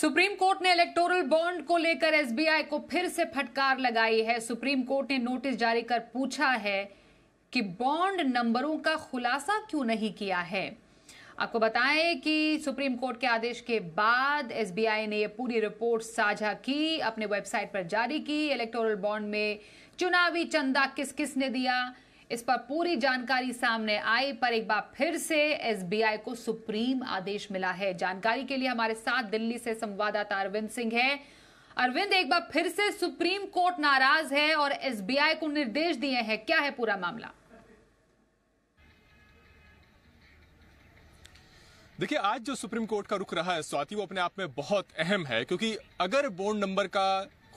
supreme Court ने electoral bond को लेकर एसबीआई को फिर से फटकार लगाई है सुप्रीम कोर्ट ने नोटिस जारी कर पूछा है कि बॉन्ड नंबरों का खुलासा क्यों नहीं किया है आपको बताएं कि सुप्रीम कोर्ट के आदेश के बाद एसबीआई ने यह पूरी रिपोर्ट साझा की अपने वेबसाइट पर जारी की इलेक्टोरल बॉन्ड में चुनावी चंदा किस किस ने दिया इस पर पूरी जानकारी सामने आई पर एक बार फिर से एसबीआई को सुप्रीम आदेश मिला है जानकारी के लिए हमारे साथ दिल्ली से संवाददाता अरविंद सिंह है अरविंद एक बार फिर से सुप्रीम कोर्ट नाराज है और एसबीआई को निर्देश दिए हैं क्या है पूरा मामला देखिए आज जो सुप्रीम कोर्ट का रुख रहा है स्वाति वो अपने आप में बहुत अहम है क्योंकि अगर बोर्ड नंबर का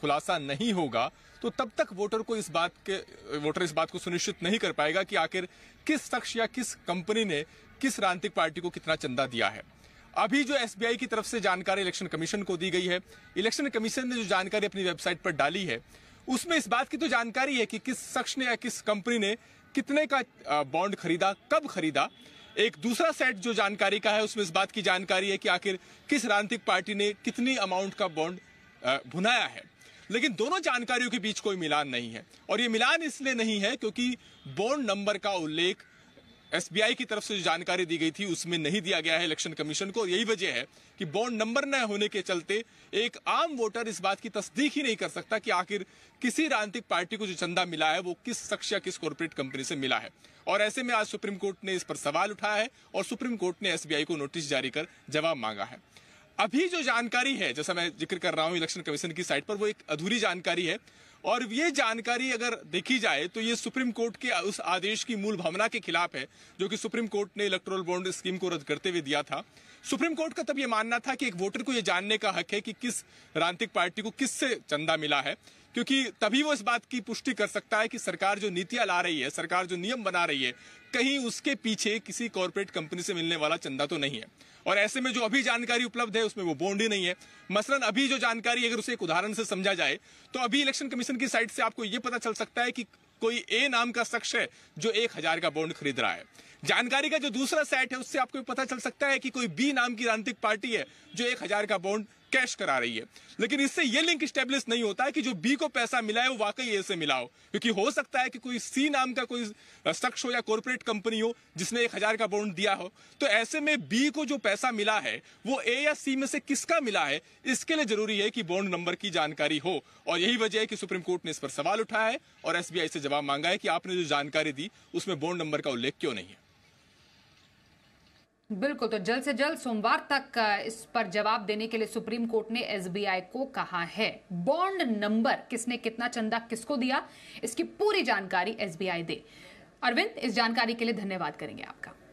खुलासा नहीं होगा तो तब तक वोटर को इस बात के वोटर इस बात को सुनिश्चित नहीं कर पाएगा कि आखिर किस शख्स या किस कंपनी ने किस राजनीतिक पार्टी को कितना चंदा दिया है अभी जो एसबीआई की तरफ से जानकारी इलेक्शन कमीशन को दी गई है इलेक्शन कमीशन ने जो जानकारी अपनी वेबसाइट पर डाली है उसमें इस बात की तो जानकारी है कि किस शख्स ने या किस कंपनी ने कितने का बॉन्ड खरीदा कब खरीदा एक दूसरा सेट जो जानकारी का है उसमें इस बात की जानकारी है कि आखिर किस राजनीतिक पार्टी ने कितनी अमाउंट का बॉन्ड भुनाया है लेकिन दोनों जानकारियों के बीच कोई मिलान नहीं है और ये मिलान इसलिए नहीं है क्योंकि बॉन्ड नंबर का उल्लेख एसबीआई की तरफ से जो जानकारी दी गई थी उसमें नहीं दिया गया है इलेक्शन कमीशन को यही वजह है कि बॉन्ड नंबर न होने के चलते एक आम वोटर इस बात की तस्दीक ही नहीं कर सकता कि आखिर किसी राजनीतिक पार्टी को जो चंदा मिला है वो किस शख्स या किस कॉरपोरेट कंपनी से मिला है और ऐसे में आज सुप्रीम कोर्ट ने इस पर सवाल उठाया है और सुप्रीम कोर्ट ने एस को नोटिस जारी कर जवाब मांगा है अभी जो जानकारी है जैसा मैं जिक्र कर रहा हूँ इलेक्शन कमीशन की साइट पर वो एक अधूरी जानकारी है और ये जानकारी अगर देखी जाए तो ये सुप्रीम कोर्ट के उस आदेश की मूल भावना के खिलाफ है जो कि सुप्रीम कोर्ट ने इलेक्ट्रोल बॉन्ड स्कीम को रद्द करते हुए दिया था सुप्रीम कोर्ट का तब ये मानना था कि एक वोटर को ये जानने का हक है कि किस राजनीतिक पार्टी को किससे चंदा मिला है क्योंकि तभी वो इस बात की पुष्टि कर सकता है कि सरकार जो नीतियां ला रही है सरकार जो नियम बना रही है कहीं उसके पीछे किसी कॉरपोरेट कंपनी से मिलने वाला चंदा तो नहीं है और ऐसे में जो अभी जानकारी उपलब्ध है उसमें वो बोंड ही नहीं है मसलन अभी जो जानकारी अगर उसे एक उदाहरण से समझा जाए तो अभी इलेक्शन कमीशन की साइड से आपको ये पता चल सकता है कि कोई ए नाम का शख्स है जो एक हजार का बॉन्ड खरीद रहा है जानकारी का जो दूसरा सेट है उससे आपको पता चल सकता है कि कोई बी नाम की राजनीतिक पार्टी है जो एक हजार का बॉन्ड कैश करा रही है लेकिन इससे ये लिंक स्टेब्लिश नहीं होता है कि जो बी को पैसा मिला है वो वाकई ए से मिला हो क्योंकि हो सकता है कि कोई सी नाम का कोई शख्स हो या कॉरपोरेट कंपनी हो जिसने एक हजार का बॉन्ड दिया हो तो ऐसे में बी को जो पैसा मिला है वो ए या सी में से किसका मिला है इसके लिए जरूरी है कि बॉन्ड नंबर की जानकारी हो और यही वजह है कि सुप्रीम कोर्ट ने इस पर सवाल उठाया है और एसबीआई से जवाब मांगा है कि आपने जो जानकारी दी उसमें बॉन्ड नंबर का उल्लेख क्यों नहीं है बिल्कुल तो जल्द से जल्द सोमवार तक इस पर जवाब देने के लिए सुप्रीम कोर्ट ने एसबीआई को कहा है बॉन्ड नंबर किसने कितना चंदा किसको दिया इसकी पूरी जानकारी एसबीआई दे अरविंद इस जानकारी के लिए धन्यवाद करेंगे आपका